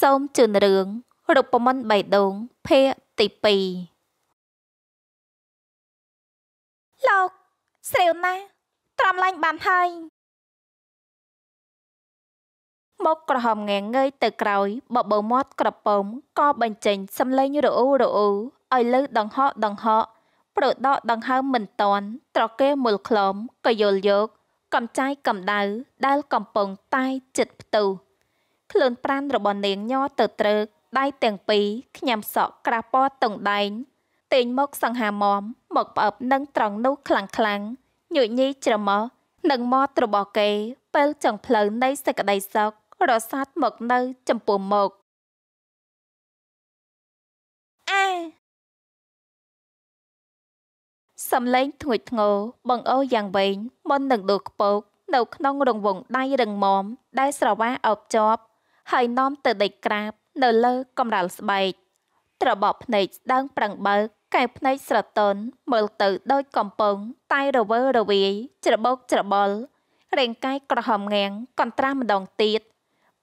សូមជឿនរឿងរូបមន្តបៃដងភាគទី2លោកស្រីណាត្រាំឡាញបានហើយមកក្រហមងងាយទៅក្រោយបបោមាត់ក្រពើមក៏បញ្ចេញសំឡេងរអ៊ូរអ៊ូឲ្យលឺដង្ហក់ដង្ហក់ ប្រដកដង្ហើមមិនតន់ត្រកេមូលខ្លំក៏យល់យកកំចាយកំដៅដែល កំពុងតែចិត្តផ្ទុះខ្លួនប្រានរបស់នាងញ័រទៅត្រើកដៃទាំងពីរខ្ញាំសក់ក្រាស់ពណ៌តងដែងទិញមក សង្ហាមមមកផ្អើបនឹងត្រង់នោះ ខ្លាំងខ្លាំងញញីច្រមុះនឹងមាត់របស់គេពេលចង់ផ្លូវនៃសេចក្តីសុខរសាត់មកនៅចំពោះមុខអាសំឡេងធ្ងួយធ្ងរបង្អូយ៉ាងវែងមុននឹងដួលខ្ពោកនៅក្នុងរង្វង់ដៃរឹងមាំដែលស្រវាអោបជាប់ហើយនាំទៅដេកក្រាបនៅលើកំរាលស្បែកត្របកភ្នែកស្ដើងប្រឹងបើកកែភ្នែកស្រទន់មើលទៅដូចកំពងតែរវើរវាយច្របោកច្របល់រាងកាយក្រហមងាំងកន្ត្រាស់ម្ដងទៀត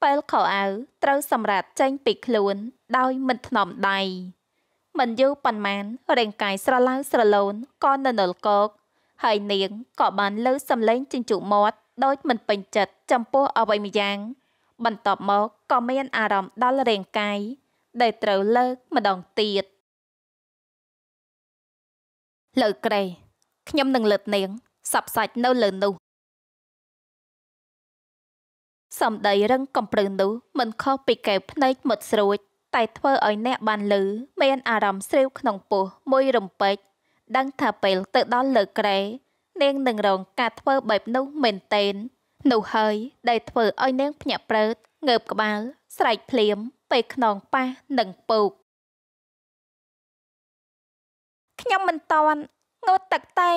ពេលខោអាវត្រូវសម្រាប់ចេញពីខ្លួនដោយមិនថ្នមដៃមិនយូរប៉ុន្មានរាងកាយស្រឡៅស្រឡូនក៏ននលកកហើយនាងក៏បានលើសំឡេងចិញ្ចុមាត់ដោយមិនពេញចិត្តចំពោះអ្វីម្យ៉ាងបន្ទាប់មកក៏មាន អារម្មណ៍ដល់រាងកាយដែលត្រូវលើកម្ដងទៀតលើក្រេខ្ញុំនឹងលើកនាងសັບសាច់នៅលើនោះសំដីរឹងកំប្រឹងនោះ មិនខុសពីកែវភ្នែកមុតស្រួច តែធ្វើឲ្យអ្នកបានលឺមានអារម្មណ៍ស្រីវក្នុងពោះមួយរំពេចដឹងថាពេលទៅ ដល់លើក្រែនាងនឹងរង ការធ្វើបែបនោះមែនទែននោះហើយដែលធ្វើឲ្យនាងភ្ញាក់ព្រើតងើប ក្បាល ស្រែកភ្លាមពេលខ្នងប៉ះនិងពោកខ្ញុំមិនតន់ងូតទឹកតែ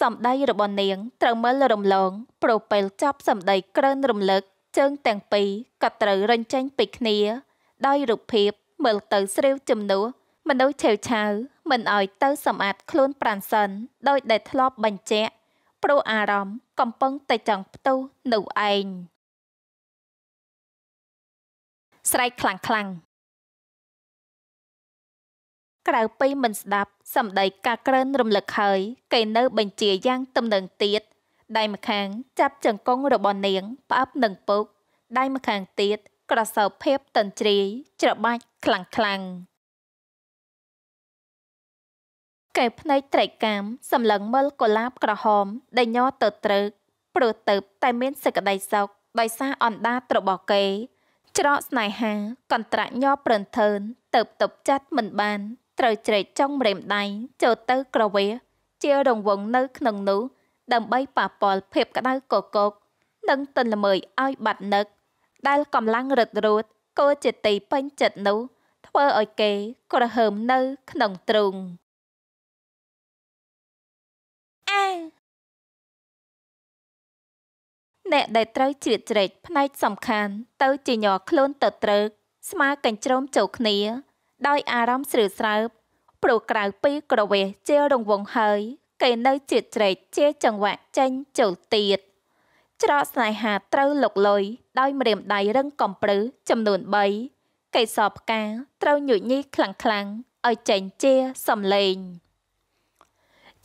សម្ដីរបស់នាង ត្រូវមើលរំលងប្រពែលចាប់សម្ដីក្រើនរំលឹកជើងទាំងពីរក៏ត្រូវរញចេញពីគ្នា ដោយ រូបភាព មើលទៅស្រាវជំនួសមនុស្សឆេវឆាវមិនឲ្យទៅសម្អាតខ្លួនប្រានសិនដោយដែលធ្លាប់បញ្ជាក់ព្រោះអារម្មណ៍កំពុងតែចង់ផ្ទុះនៅឯងស្រែកខ្លាំងខ្លាំងក្រៅពីមិនស្ដាប់សម្ដីការក្រើនរំលឹកហើយគេនៅបញ្ជាយ៉ាងទំនឹងទៀតដៃម្ខាងចាប់ចង្គង់របស់នាងផ្អាប់នឹងពុកដៃម្ខាងទៀតក្រសោបភាពតន្ត្រីច្របាច់ខ្លាំងខ្លាំងកែភ្នែកត្រេកកាមសម្លឹងមើលកុលាបក្រហមដែលញ័រទៅត្រើកព្រោះទៅតែមានសេចក្តីសោកដោយសារអណ្ដាតរបស់គេច្រកស្នេហាកន្ត្រាក់ញ័រប្រន្ទើន ទៅតបចាត់មិនបានត្រូវជ្រែកចុងម្រាមដៃចូលទៅក្រវេសជារង្វង់នៅក្នុងនោះដើម្បីប៉ះពាល់ភាពក្តៅកកកនិងទន្លមើយឲ្យបាត់នឹកដែលកំឡាំងរត់រួតគោជាទីពេញចិត្តនោះ ធ្វើឲ្យគេក្រហើមនៅក្នុងទ្រូងអ្នកដែលត្រូវជ្រៀតជ្រែកផ្នែកសំខាន់ ទៅជាញ័រខ្លួនទៅត្រើកស្មើកញ្ជ្រោមចូលគ្នា ដោយ អារម្មណ៍ស្រើស្រើបព្រោះក្រៅពីក្រវេសជារង្វង់ហើយគេនៅជ្រៀតជ្រែកជាចង្វាក់ចេញចូលទៀតច្រកស្នេហាត្រូវលុកលុយដោយម្រាមដៃរឹងកំប្រឹសចំនួន3កេសរផ្កាត្រូវញញីខ្លាំងខ្លាំងឲ្យចេញជាសំឡេង។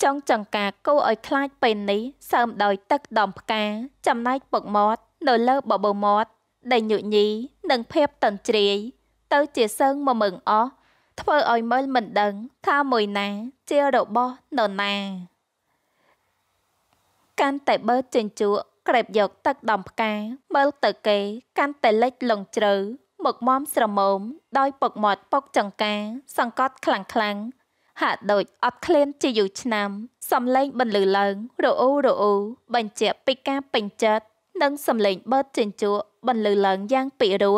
ចង់ចង្ការគូឲ្យខ្លាចពេលនេះសើមដោយ ទឹកដំផ្កាចំណែកពុកមាត់នៅលើបបោមាត់ដែលញុញីនិងភាពតន្ជ្រាយទៅជាសើងមមើងអស់ធ្វើឲ្យមើលមិនដឹង ថាមួយណា ជារបស់នរណា កាន់តែបើចិញ្ចក់ក្រេបយក ទឹកដំផ្កាមើលទៅគេ កាន់តែលិចលងជ្រៅមកមមស្រមោមដោយពុកមាត់ពុកចង្ការ សង្កត់ខ្លាំងខ្លាំងហាក់ដូចអត់ឃ្លានជាយូរឆ្នាំសំឡេងបន្លឺឡើងរអ៊ូរអ៊ូបញ្ជាក់ពីការពេញចិត្តនិងសំឡេងបឺតជញ្ជក់បន្លឺឡើងយ៉ាងពីរោះ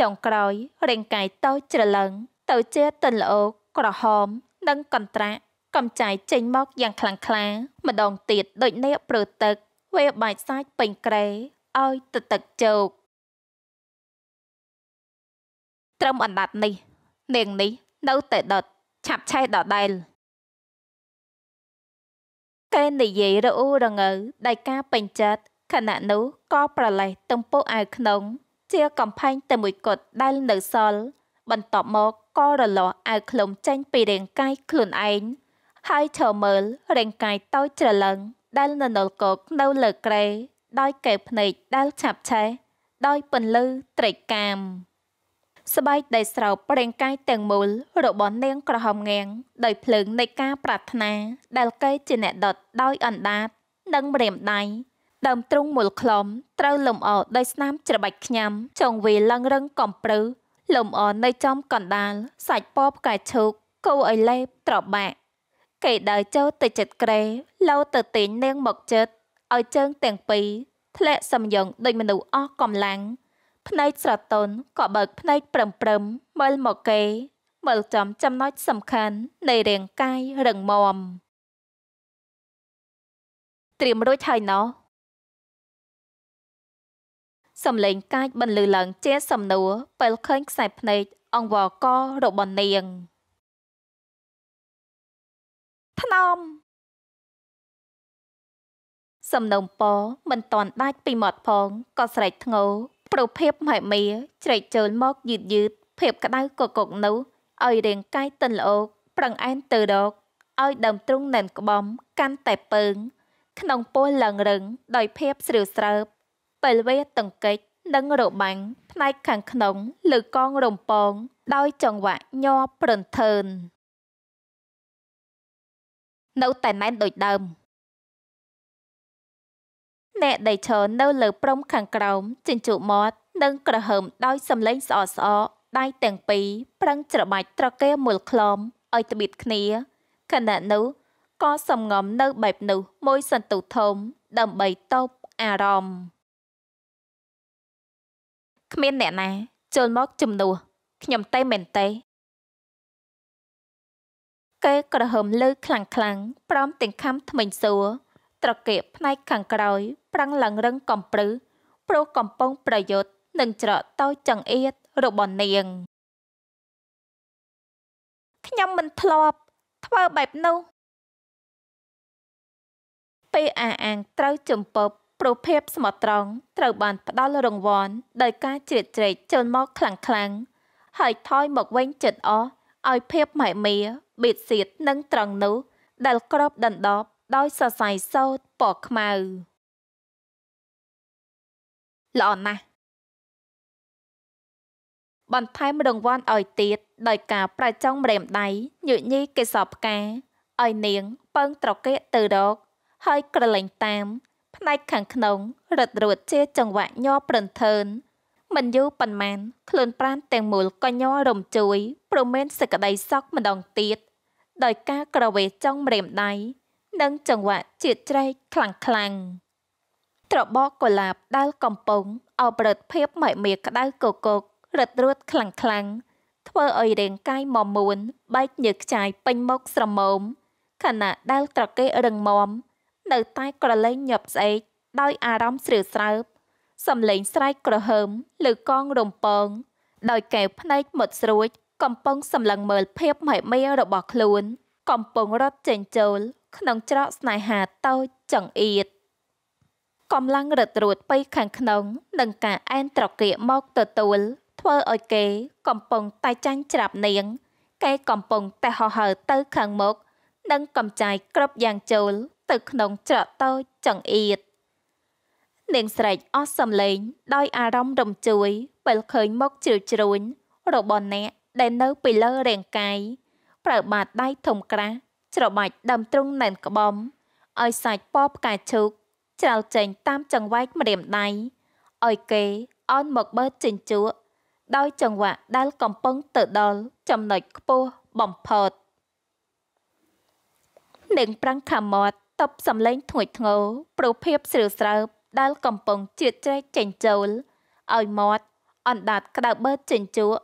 ចុងក្រោយរាងកាយតូចច្រឡឹងទៅជាតិនល្អកក្រហម និងកន្ត្រាក់កំចាយចេញមកយ៉ាងខ្លាំងក្លាម្ដងទៀតដូចនេះប្រទឹក វាបាច់សាច់ពេញក្រែឲ្យទៅទឹកជោកត្រឹមអណ្ដាតនេះ នាងនេះនៅតែដុតឆាប់ឆេះដដែលគេនិយាយរអ៊ូរងើដោយការពេញចិត្តខណៈនោះក៏ប្រលេះទំពោអាវក្នុងជាកំផែងតែមួយគត់ដែលនៅសល់បន្ទាប់មកក៏រលាស់អាវឃ្លុំចេញពីរាងកាយខ្លួនឯងហើយឈរមើលរាងកាយតូចច្រឡឹង ដែលននលកកនៅលើក្រែដោយកែវភ្នែកដែលឆាប់ឆេះដោយពន្លឺត្រីកាមស្បែកដែលស្រោបរាងកាយទាំងមូលរបស់នាងក្រហមងាងដោយភ្លើងនៃការប្រាថ្នាដែលគេជាអ្នកដុតដោយអណ្ដាត និងម្រាមដៃដើមទ្រូងមូលខ្លំត្រូវលំអដោយស្នាមច្របាច់ខ្ញាំចងវាឡើងរឹងកំប្រឹលំអនៅចំកណ្ដាលសាច់ពណ៌ផ្កាឈូកគូឲ្យលេបត្របាក់គេដើរចូលទៅចិត្តក្រេលោទៅទាញនាងមកចិត្តឲ្យជើងទាំងពីរធ្លាក់សំយងដូចមនុស្សអស់កម្លាំងភ្នែកស្រទន់ក៏បើកភ្នែកព្រឹមព្រឹមមើលមកគេមើលចំចំណុចសំខាន់ នៃរាងកាយរឹងមាំត្រៀមរួចហើយណោះសំឡេងកាចបន្លឺឡើងជា សំណួរពេលឃើញខ្សែភ្នែកអង្វរករបស់នាងថ្នមសំណុំព មិនតាន់ដាច់ពីមាត់ផងក៏ស្រែកធ្ងោព្រោះភាពមហិមាជ្រែកចូលមកយឺតយឺតភាពក្តៅកកុកនោះឲ្យរាង កាយទន់ល្អកប្រឹងអែនទៅដកឲ្យដើមទ្រូងណែនក្បំកាន់តែពើង ក្នុងពោះឡើងរឹង ដោយភាពស្រីវស្រើបពេលវេតង្កិចនិងរបាំងផ្នែកខាងក្នុងលើកងរំពង ដោយចង្វាក់ញ័រប្រន្ទើននៅតែណែនដូចដើមអ្នកដេកឈរនៅលើព្រំខាងក្រោមជញ្ជក់មាត់និងក្រហើមដោយសម្លេងស្អកស្អកដៃទាំងពីរប្រឹងច្របាច់ត្រកែមូលក្លំឲ្យត្បៀតគ្នាខណៈនោះក៏សំងំនៅបែបនោះមួយសន្ទុះធំ ដើម្បីតបអារម្មណ៍គ្មានអ្នកណាចូលមកជំនួសខ្ញុំតែមែនទេគេក្រហើមលើខ្លាំងខ្លាំងព្រមទាំងខំថ្មិញសួរត្រកៀបផ្នែកខាងក្រោយ ប្រាំងឡើងរឹងកំប្រឹសព្រោះកំពុងប្រយុទ្ធនឹងច្រកតូចចង្អៀតរបស់នាងខ្ញុំមិនធ្លាប់ធ្វើបែបនោះពេលអាអាងត្រូវចំពប់ប្រភេទស្មោះត្រង់ត្រូវបាន ផ្ដល់រង្វាន់ដោយការជ្រៀតជ្រែកចូលមកខ្លាំងខ្លាំងហើយថយមកវិញចិត្តអស់ឲ្យភាពម៉ែមាបៀតសៀតនឹងត្រង់នោះ ដែលក្របដណ្ដប់ដោយសរសៃសូត្រពណ៌ខ្មៅល្អណាស់បន្ថែមរង្វាន់ឲ្យទៀត ដោយ ការប្រើចុងម្រាមដៃញញីកេសរផ្កាឲ្យនាងពឹងត្រកែកទៅរកហើយ ក្រឡេងតាម ផ្នែកខាងក្នុង រត់រួតជា ចង្វាក់ញ័រប្រន្ទើនមិនយូរប៉ុន្មាន ខ្លួនប្រានទាំងមូលក៏ញ័ររំជួយព្រមមានសក្តីសោកម្ដងទៀត ដោយការ ក្រវេចុងម្រាមដៃនិងចង្វាក់ជាតិច្រែកខ្លាំងខ្លាំងត្របកកុលាបដែលកំពុងអបរិទ្ធភាពម៉ៃមៀក្តៅកកករត់រត់ខ្លាំងខ្លាំងធ្វើឲ្យរាងកាយមមួន បែកញើសខ្ចាយពេញមុខស្រមោមខណៈដែលត្រកេរឹងមាំនៅតែក្រឡេងញាប់ស្អែកដោយ អារម្មណ៍ស្រឿស្រើបសំឡេងស្រែកក្រហើមឬកងរំពង ដោយកែវភ្នែកមុតស្រួចកំពុងសម្លឹងមើលភាពមហិមារបស់ខ្លួន កំពុងរត់ចេញចូលក្នុងច្រកស្នេហាតូចចង្អៀតកម្លាំងរត់រួតពីខាងក្នុងនឹងការអែនត្រគាកមកទទួល ធ្វើឲ្យគេ កំពុងតែចាញ់ច្រាប់នាងគេកំពុងតែហោះហើរទៅខាងមុខនិងកំចាយគ្រប់យ៉ាងចូលទៅ ក្នុងច្រកតូចចង្អៀតនាងស្រែកអស់សំឡេង ដោយ អារម្មណ៍រំជួយ ពេលឃើញមុខជ្រាវជ្រួញរបស់អ្នកដែលនៅពីលើរាងកាយប្រើបាតដៃធំក្រាស់ច្របាច់ដើមទ្រុងណែនក្បំឲ្យសាច់ពណ៌ផ្កាឈូកច្រាលចេញតាម ចង្វាចម្រាមដៃឲ្យគេអោនមកបើចិញ្ចក់ដោយចង្វាក់ដែលកំពុងទៅដល់ចំណុចខ្ពស់បំផុតនឹងប្រាំងខាមាត់តបសំឡេងធ្ងួយធ្ងរប្រូភាពស្រឿស្រើបដែលកំពុងជ្រៀតជ្រែកចេញចូលឲ្យមាត់អណ្ដាតក្តៅបើចិញ្ចក់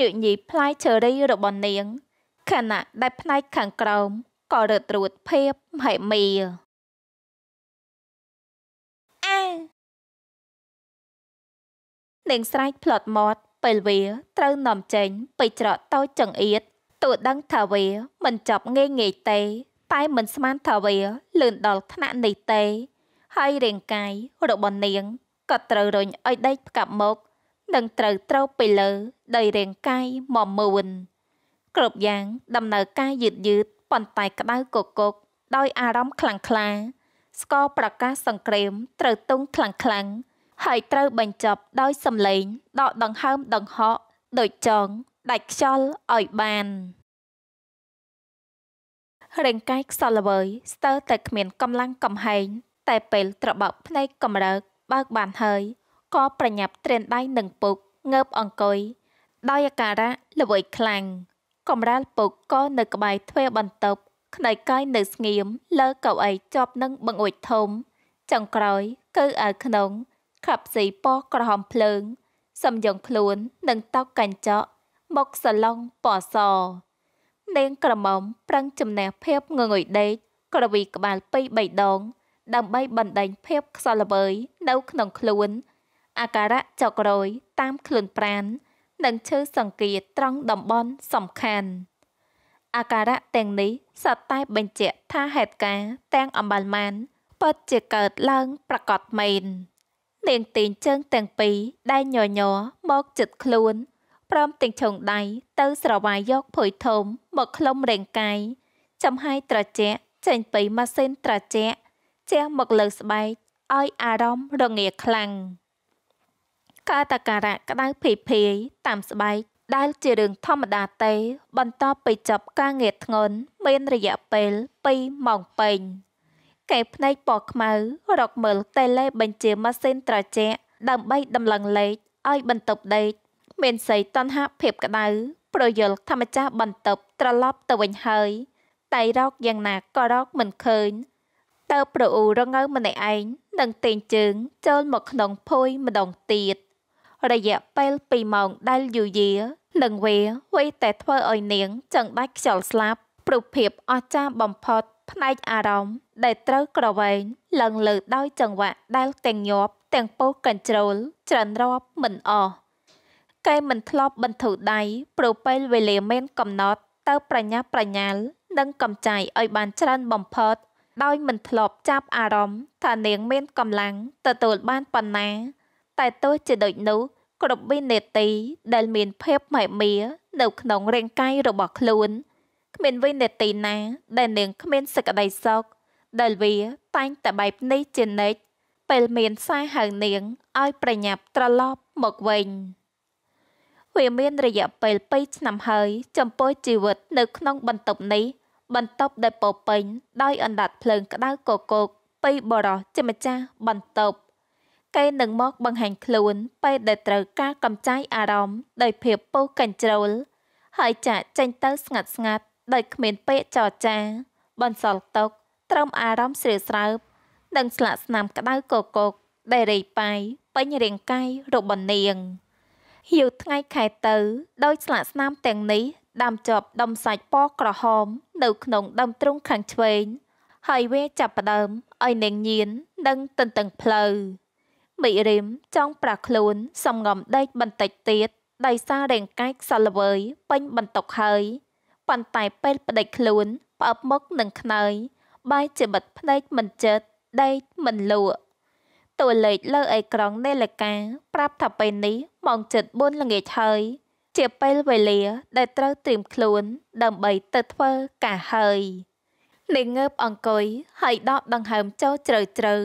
ញញីផ្លែឈើរីរបស់នាងខណៈដែលផ្នែកខាងក្រោមក៏រត់រួតភាពមហិមាអានាងស្រែកផ្លត់មាត់ពេលវាត្រូវនាំចេញពីច្រកតូចចង្អៀតទូដឹងថាវា មិនចប់ងាយងាយទេតែមិនស្មានថាវាលឿនដល់ថ្នាក់នេះទេហើយរាងកាយ របស់នាងក៏ត្រូវរុញឲ្យដេកផ្កាប់មកនិងត្រូវត្រូវពីលើដីរាងកាយមមួនគ្រប់យ៉ាង ដំណើរការយឺតយឺតប៉ុន្តែក្តៅគគកដោយអារម្មណ៍ខ្លាំងក្លា ស្គរប្រកាសសង្គ្រាមត្រូវទុងខ្លាំងខ្លាំងហើយត្រូវបញ្ចប់ដោយសំឡេងដកដង្ហើមដង្ហក់ដូចចងដាច់ខ្យល់ឲ្យបានរាងកាយខ្សលវើយស្ទើរតែគ្មានកម្លាំងកំហែងតែពេលត្របកភ្នែកកំរើកបើកបានហើយក៏ប្រញាប់ត្រៀនដៃនឹងពុកងើបអង្គុយដោយអាការៈល្វើយខ្លាំងកំរាលពុកក៏នៅក្បែរទ្វារបន្ទប់ខ្នើយកាយនៅស្ងៀមលើកៅអីជាប់នឹងបង្អួចធំចុងក្រោយគឺអាវក្នុងខាប់ស៊ីពណ៌ក្រហមភ្លើងសំយងខ្លួននិងតោកកញ្ចក់មកសាឡុងពណ៌សនាងក្រមុំប្រឹងជំនះភាពងងុយដេកក្រវីក្បាល២3ដង ដើម្បីបណ្ដេញភាពខ្សលល្វើយនៅក្នុងខ្លួនអាការៈចុករយតាមខ្លួនប្រាណនិងឈើសង្គាត្រង់តំបន់សំខាន់អាការៈទាំងនេះសត្វតែបញ្ជាក់ថាហេតុការទាំងអំបាលម៉ានពិតជាកើតឡើងប្រកបមែននាងទីងជើងទាំងពីរដែលញញ័រមកជិតខ្លួនព្រមទាំងឆុងដៃទៅស្រវាយយកភុយធំមកខ្លុំរាងកាយចំហាយត្រជាក់ចេញពីម៉ាស៊ីនត្រជាក់ជះមកលើស្បែកឲ្យអារម្មណ៍រងាខ្លាំងកើតអាការៈក្តៅភីភីតាមស្បែកដែលជារឿងធម្មតាទេបន្ទាប់ពីចប់ការងារធ្ងន់មានរយៈពេល2ម៉ោងពេញកែភ្នែកពណ៌ខ្មៅរកមើលតេឡេបញ្ជាម៉ាស៊ីនត្រជាក់ដើម្បីដំឡើងលេខឲ្យបន្ទប់ដេកមានសីតណ្ហាភាពក្តៅប្រយល់ធម្មចាស់បន្ទប់ត្រឡប់ទៅវិញហើយ តែរកយ៉ាងណាក៏រកមិនឃើញតើប្រអ៊ូរងើម្នាក់ឯងនឹងទាញជើងចូលមកក្នុងភួយម្ដងទៀត។រយៈពេល2ម៉ោងដែលយូរយារនឹងវាវាតែធ្វើឲ្យនាងចឹងដាច់ខ្យល់ស្លាប់ព្រោះភាពអស្ចារ្យបំផុតផ្នែកអារម្មណ៍ដែលត្រូវក្រវែងឡើងលើដោយចង្វាក់ដែលទាំងញាប់ទាំងពោះកញ្ជ្រោលច្រើនរាប់មិនអស់គេមិនធ្លាប់បន្ធូរដៃព្រោះពេលវេលាមានកំណត់ទៅប្រញាប់ប្រញាល់និងកំចាយឲ្យបានច្រើនបំផុតដោយមិនធ្លាប់ចាប់អារម្មណ៍ថានាងមានកម្លាំងទទួលបានប៉ុណ្ណាតែទោះជាដូចនោះគ្រប់វិនាទីដែលមានភាពម៉ែមានៅក្នុងរាងកាយរបស់ខ្លួនគ្មានវិនាទីណា ដែលនាងគ្មានសេចក្តីសុខដែលវាតែងតែបែបនេះជានិច្ចពេលមានសារហៅនាងឲ្យប្រញាប់ត្រឡប់មកវិញ វាមានរយៈពេល2ឆ្នាំហើយចំពោះជីវិតនៅក្នុងបន្ទប់នេះបន្ទប់ដែលពោពេញដោយអណ្ដាតភ្លើងក្តៅកកកពីបរោះជាម្ចាស់បន្ទប់គេនឹងមកបង្ហាញខ្លួនពេលដែលត្រូវការកម្ចាយអារម្មណ៍ដោយភាពពុះកញ្ជ្រោលហើយចាក់ចេញទៅស្ងាត់ស្ងាត់ដោយគ្មានពាក្យចរចា បន្សល់ទុក ត្រឹមអារម្មណ៍ស្រាវស្រាវនិងស្លាកស្នាមក្តៅកកកដែលរេប៉ាយពេញរាងកាយរបស់នាងហៀវថ្ងៃខែទៅ ដោយស្លាកស្នាមទាំងនេះដាំជាប់ដុំសាច់ពណ៌ក្រហម នៅក្នុងដើមទ្រូងខាងឆ្វេងហើយវាចាប់ផ្ដើមឲ្យនាងញៀននិងទន្ទឹងផ្លូវប៊ីរីមចង់ប្រះខ្លួនសំងំដេកបន្តិចទៀតដោយសាររាងកាយខ្សលវើយ ពេញបន្ទុកហើយប៉ុន្តែពេលប្តេជខ្លួនផ្អឹបមុខនឹងខ្នើយបាយជាបិទភ្នែកមិនជិតដេកមិនលក់តួលេខលើអេក្រង់នាឡិកាប្រាប់ថាពេលនេះម៉ោង7:04ល្ងាចហើយជាពេលវេលា ដែលត្រូវត្រៀមខ្លួន ដើម្បីទៅធ្វើការហើយនាងងើបអង្គុយហើយដកដង្ហើមចូលជ្រៅជ្រៅ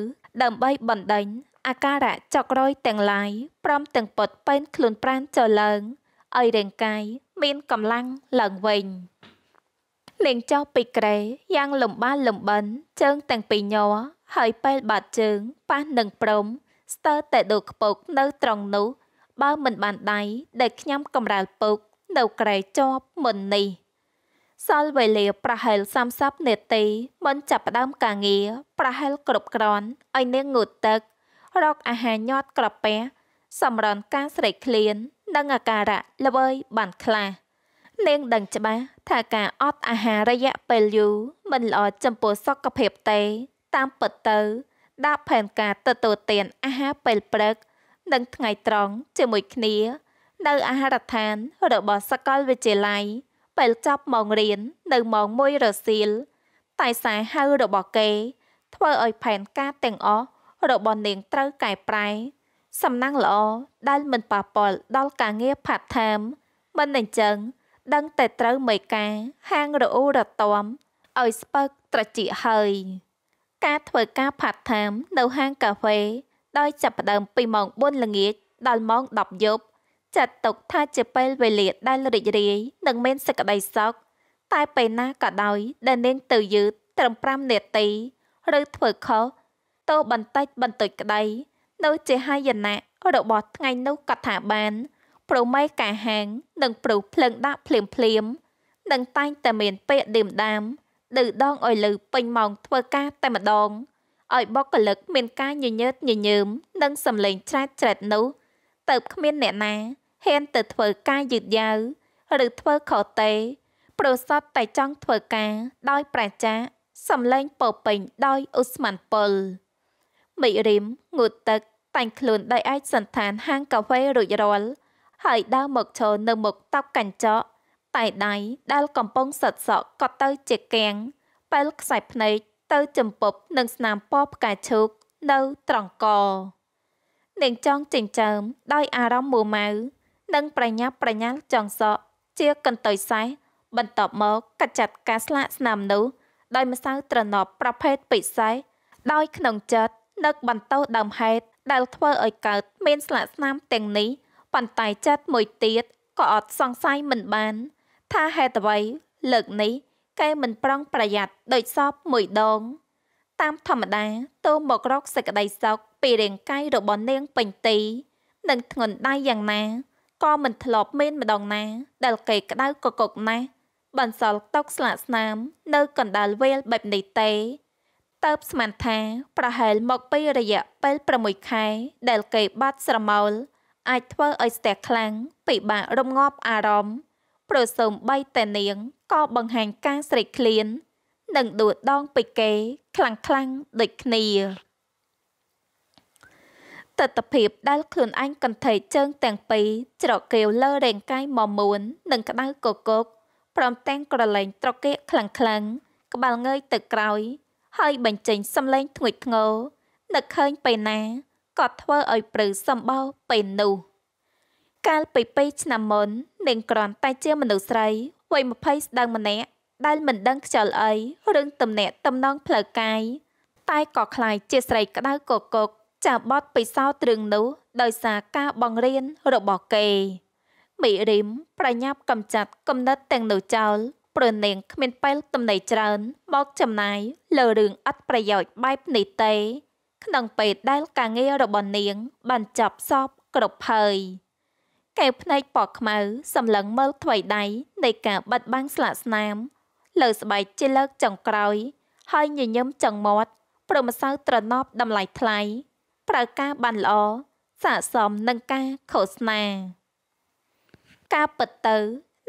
ដើម្បីបណ្ដេញអាការៈចុករយទាំងឡាយព្រមទាំងពត់ពេនខ្លួនប្រានចឡើងឲ្យរាងកាយមានកម្លាំងឡើងវិញលេងចោះពីក្រែយ៉ាងលំបាលំបិន ជើងទាំងពីរញ័រហើយពេលបាត់ជើងប៉ះនឹងព្រំស្ទើរតែដូរខ្ពុកនៅត្រង់នោះបើមិនបានដៃដែលខ្ញុំកំរាលពុកនៅក្រែជាប់មុននេះសល់វេលាប្រហែល30នាទីមិនចាប់ផ្ដើមការងារប្រហែលគ្រប់គ្រាន់ឲ្យនាងងូតទឹករកអាហារញាត់ក្រពះសម្រន់ការស្រេកឃ្លាននិងអាការៈល្វើយបានខ្លះនាងដឹងច្បាស់ថាការអត់អាហាររយៈពេលយូរមិនល្អចំពោះសុខភាពទេតាមពិតទៅដាក់ផែនការទទួលទានអាហារពេលព្រឹកនិងថ្ងៃត្រង់ជាមួយគ្នានៅអាហារដ្ឋានរបស់សាកលវិទ្យាល័យពេលចប់ម៉ោងរៀននៅម៉ោង1រសៀលតែសារហៅរបស់គេធ្វើឲ្យផែនការទាំងអស់របស់នាងត្រូវកែប្រែសំណាងល្អដែលមិនប៉ះពាល់ដល់ការងារ part time មិនអញ្ចឹង ដឹងតែត្រូវមេការហាងរអ៊ូរទាំឲ្យស្ពឹកត្រចៀកហើយ ការធ្វើការ part time នៅហាងកាហ្វេដោយចាប់ផ្ដើមពីម៉ោង4ល្ងាចដល់ម៉ោង10យប់ចាត់ទុកថាជាពេលវេលាដែលរីករាយនិងមានសេចក្តីសុខតែពេលណាក៏ដោយដែលនាងទៅយឺតត្រឹម5នាទី ឬធ្វើខុសទោបន្តិចបន្តួចក្តីនៅជាហាយណៈរបស់ថ្ងៃនោះកថាបានប្រមេកាហាងនិងប្រុសភ្លើងដាក់ភ្លាមភ្លាមនឹងតែងតែមានពាក្យដើមដាមឬដងឲ្យលឺពេញម៉ោងធ្វើការតែម្ដងឲ្យបុគ្គលិកមាន ការញញើតញញើមនិងសម្លេងច្រែតច្រែតនោះទៅគ្មានអ្នកណាហ៊ានទៅធ្វើការយឺតយ៉ាវឬធ្វើខុសទេប្រសពតែចង់ធ្វើការដោយប្រជាសម្លេងពោពេញដោយអ៊ុស្មានពលមេរីមងូតទឹកតែងខ្លួនដោយអាចសន្តានហាងកាហ្វេរួចរាល់ហើយដើរមកឈរនៅមុខតោកកញ្ចក់តែដៃដែលកំពុងសិតសក់ក៏ទៅ ជាគាំងបែលខ្សែភ្នែកទៅ ចំពប់នឹងស្នាមពណ៌ផ្កាឈូកនៅត្រង់កនាងចង់ចិញ្ចើមដោយអារម្មណ៍មួម៉ៅនិង ប្រញាប់ប្រញាល់ចង់សក់ជាកន្ទុយសេះបន្ទាប់មកកាត់ចាត់ការស្លាកស្នាមនោះដោយម្សៅត្រណប់ប្រភេទពិសេសដោយក្នុងចិត្តនឹកបន្ទោសដើមហេតុដែលធ្វើឲ្យកើតមានស្លាកស្នាមទាំងនេះប៉ុន្តែចិត្តមួយទៀតក៏អត់សង្ស័យមិនបាន ថាហេតុអ្វី លើកនេះគេមិនប្រុងប្រយ័ត្នដូចសពមួយដងតាមធម្មតាទៅមករកសេចក្តីសុខពីរាងកាយរបស់នាងពេញទីនឹងធ្ងន់ដៃយ៉ាងណាក៏មិនធ្លាប់មានម្ដងណា ដែលគេក្តៅកកុកណាស់បន្សល់ទុកស្លាកស្នាម នៅកណ្ដាលវេលបែបនេះទេតើបស្មានថា ប្រហែលមកពីរយៈពេល6ខែដែលគេបាត់ស្រមោលអាចធ្វើឲ្យស្ទះខ្លាំងពិបាករំងាប់អារម្មណ៍ប្រសូមបីតែនាងក៏បង្ហាញការស្រេកឃ្លាន និងដួលដងពីគេខ្លាំងខ្លាំងដូចគ្នាទស្សនភាពដែល ខ្លួនឯងកន្ធែកជើងទាំងពីរច្រកគាវលើរាងកាយមមួន និងក្តៅកកកព្រមទាំងក្រឡែងត្រគាកខ្លាំងខ្លាំងក្បាលងើយទៅក្រោយហើយបញ្ចេញសំឡេង ធ្ងិចធ្ងរនឹកឃើញពេលណាក៏ធ្វើឲ្យព្រឺសម្បោពេលនោះ កាលពី2ឆ្នាំមុននាងគ្រាន់តែជាមនុស្សស្រីវ័យ20ស្ដើងម្នាក់ដែលមិនដឹងខ្យល់អីរឿងទំនាក់ទំនងផ្លូវកាយតែក៏ខ្លាយជាស្រីក្តៅកកកចាប់បត់ពិសោធន៍រឿងនោះដោយសារការបង្រៀនរបស់គេមីរីមប្រញាប់កំចាត់គំនិតទាំងនោះចោលព្រោះនាងគ្មានពេលទំនេរច្រើនមកចំណាយលើរឿងអត់ប្រយោជន៍បែបនេះទេក្នុងពេលដែលការងាររបស់នាងបានចប់សពគ្រប់ហើយកែវភ្នែកពណ៌ខ្មៅសម្លឹងមើលថ្មីដៃនៃការបាត់បាំងស្លាកស្នាមលើស្បែកជាលើកចុងក្រោយហើយញញឹមចង្មាត់ព្រមសៅត្រណប់តម្លៃថ្លៃ ប្រើការបានល្អស័កសមនឹងការឃោសនា ការពិតទៅ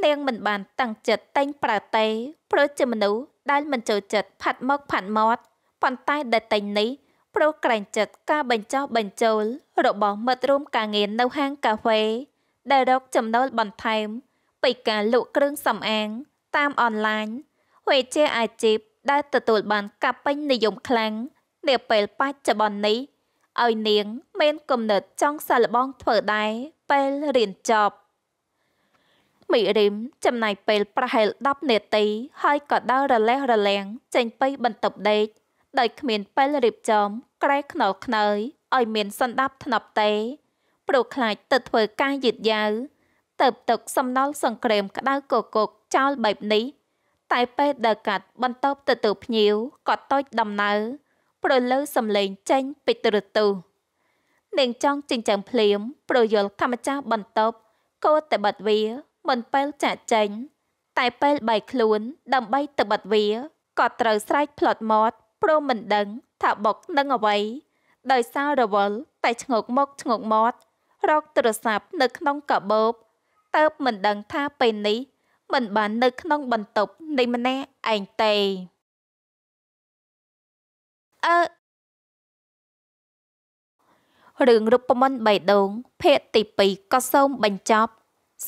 នាងមិនបានតាំងចិត្តតែងប្រតេព្រោះជាមនុស្សដែលមិនចូលចិត្តផាត់មកផាត់មាត់ប៉ុន្តែដែលតែងនេះព្រោះក្រែងចិត្តការបញ្ចោះបញ្ចូលរបស់មិត្តរួមការងារនៅហាងកាហ្វេ ដែលរកចំណូលបន្ថែមពីការលក់គ្រឿងសម្អាងតាមអនឡាញវេជាអាជីពដែល ទទួលបានការពេញនិយមខ្លាំងនាពេលបច្ចុប្បន្ននេះឲ្យនាង មានគំនិតចង់សាឡបងធ្វើដែរពេលរៀនចប់មីរីមចំណាយពេលប្រហែល10នាទី ហើយក៏ដើររលះរលាំងចេញពីបន្ទប់ដេកដោយគ្មានពេលរៀបចំក្រែខ្នល់ខ្នើយឲ្យមានសន្តាប់ធ្នាប់ទេព្រោះខ្លាចទៅធ្វើការយឺតយ៉ាវទៅទុកសំណល់សង្គ្រាមក្តៅកកុកចោលបែបនេះ តែពេលដើរកាត់បន្ទប់ទៅទៅភ្ញៀវក៏តូចដំណើរប្រលើសំលេងចេញពីទ្រទូនាងចង់ចិញ្ចឹមភ្លាមប្រយល់ធម្មចាស់បន្ទប់គោតបិតវាមិនពេលចាក់ចេញ តែពេលបែកខ្លួន ដើម្បីទៅបិទវាក៏ត្រូវស្រែកផ្លត់មាត់ព្រមមិនដឹង ថាបុកនឹងអ្វីដោយសាររវល់តែ ឆ្ងោកមុខឆ្ងោកមាត់រកទូរស័ព្ទនៅ ក្នុងកាបូបតើបមិនដឹងថាពេលនេះមិនបាន នៅ ក្នុងបន្ទប់នៃម្នាក់ឯងទេអឺរឿងរូបមន្តបៃដងភាគទី2ក៏សូមបញ្ចប់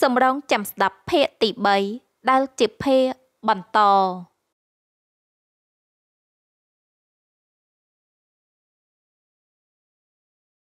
សម្រងចាំស្ដាប់ភាគទី3ដែលជាភាគបន្ត